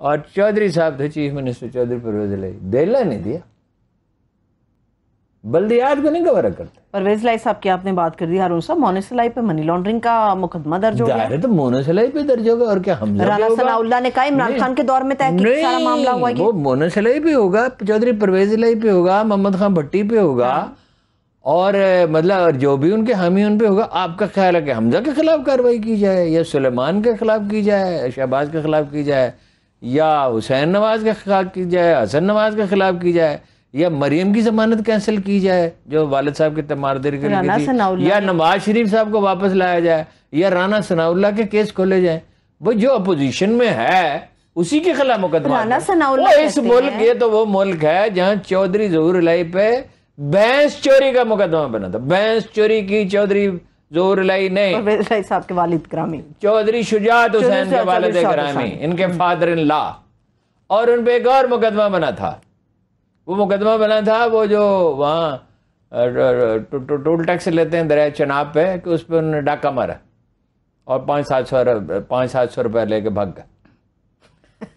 और चौधरी साहब थे तो चीफ मिनिस्टर चौधरी परवेज लाई देला नहीं दिया बल्दियात को नहीं गवारा करते परवेज लाई साहब की आपने बात कर दी हारून साहब मोनसलाई पे मनी लॉन्ड्रिंग का मुकदमा दर्ज हो गया तो मोनसलाई पे दर्ज होगा और क्या हमला राणा सनाउल्ला ने कहा इमरान खान के दौर में तय किया सारा मामला हुआ वो मोनसलाई पे होगा चौधरी परवेज लाई पे होगा मोहम्मद खान भट्टी पे होगा हाँ। और मतलब और जो भी उनके हामी उन पे होगा आपका ख्याल है कि हमजा के खिलाफ कार्रवाई की जाए या सुलेमान के खिलाफ की जाए शहबाज के खिलाफ की जाए या हुसैन नवाज़ के खिलाफ की जाए हसन नवाज़ के खिलाफ की जाए या मरीम की जमानत कैंसिल की जाए जो वालद साहब की तमारदर के लिए या नवाज शरीफ साहब को वापस लाया जाए या राना सनाउल्ला के केस खोले जाए वो जो अपोजिशन में है उसी के खिलाफ मुकदमा वो इस मुल्क ये तो वो मुल्क है जहाँ चौधरी जहूर लाई पे भैंस चोरी का मुकदमा बना था भैंस चोरी की चौधरी जोर लाई ने साहब के वालिद ग्रामी चौधरी शुजात हुसैन के वालद ग्रामी इनके फादर इन ला और उन पर एक और मुकदमा बना था वो मुकदमा बना था वो जो वहाँ टोल टैक्स लेते हैं दरिया चनाब पे कि उस पर उन्होंने डाका मारा और पाँच सात सौ पाँच सात सौ रुपये लेके भाग गए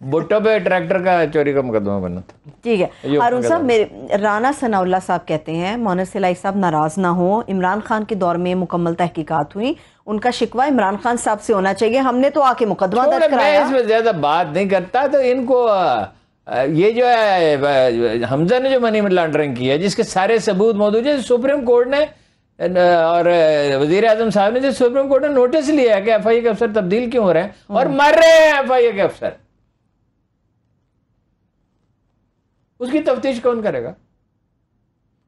भुट्टो पे ट्रैक्टर का चोरी का मुकदमा बना था ठीक है अरुण साहब मेरे राना सनाउल्ला साहब कहते हैं मोहन सिलाई साहब नाराज ना हो इमरान खान के दौर में मुकम्मल तहकीकात हुई उनका शिकवा इमरान खान साहब से होना चाहिए हमने तो आके मुकदमा दर्ज कराया इसमें ज्यादा बात नहीं करता तो इनको ये जो है हमजा ने जो मनी लॉन्ड्रिंग की है जिसके सारे सबूत मौजूद है सुप्रीम कोर्ट ने और वजीर आजम साहब ने जो सुप्रीम कोर्ट ने नोटिस लिया है कि एफ आई ए के अफसर तब्दील क्यों हो रहे हैं और मर रहे हैं एफ आई ए के अफसर उसकी तफ्तीश कौन करेगा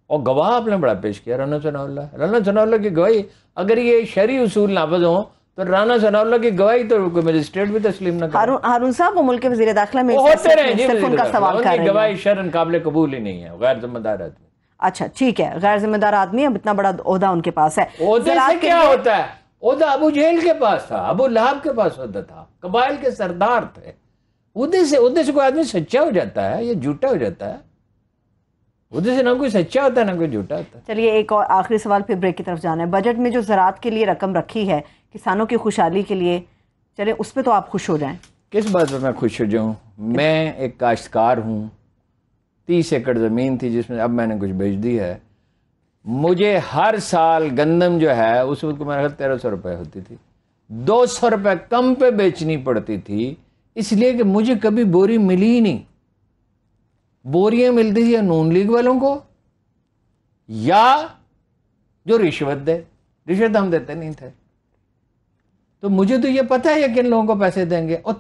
और गवाह आपने बड़ा पेश किया राना सनाउल्ला राना सनाउल्ला की गवाही अगर ये शहरी उसूल नाफज हो तो राना सनाउल्ला की गवाही तो मजिस्ट्रेट भी तस्लीम ना हारून हारून साहब वो मुल्क के वजीर दाखिला में होते रहे गवाही शरण काबिल कबूल ही नहीं है गैर जिम्मेदार आदमी अच्छा ठीक है गैर जिम्मेदार आदमी अब इतना बड़ा उहदा उनके पास है क्या होता है अबू जेल के पास था अबू लहाब के पास होता था कबाइल के सरदार थे उद्देश्य उद्देश्य को आदमी सच्चा हो जाता है या झूठा हो जाता है उद्देश्य ना कोई सच्चा होता है ना कोई झूठा होता है चलिए एक और आखिरी सवाल फिर ब्रेक की तरफ जाना है बजट में जो ज़रात के लिए रकम रखी है किसानों की खुशहाली के लिए चले उस पर तो आप खुश हो जाए किस बात पर मैं खुश हो जाऊँ मैं एक काश्तकार हूँ तीस एकड़ ज़मीन थी जिसमें अब मैंने कुछ बेच दी है मुझे हर साल गंदम जो है उस वक्त को मेरा तेरह सौ रुपये होती थी दो सौ रुपये कम पे बेचनी पड़ती थी इसलिए कि मुझे कभी बोरी मिली ही नहीं बोरियां मिलती थी नून लीग वालों को या जो रिश्वत दे रिश्वत हम देते नहीं थे तो मुझे तो ये पता है ये किन लोगों को पैसे देंगे और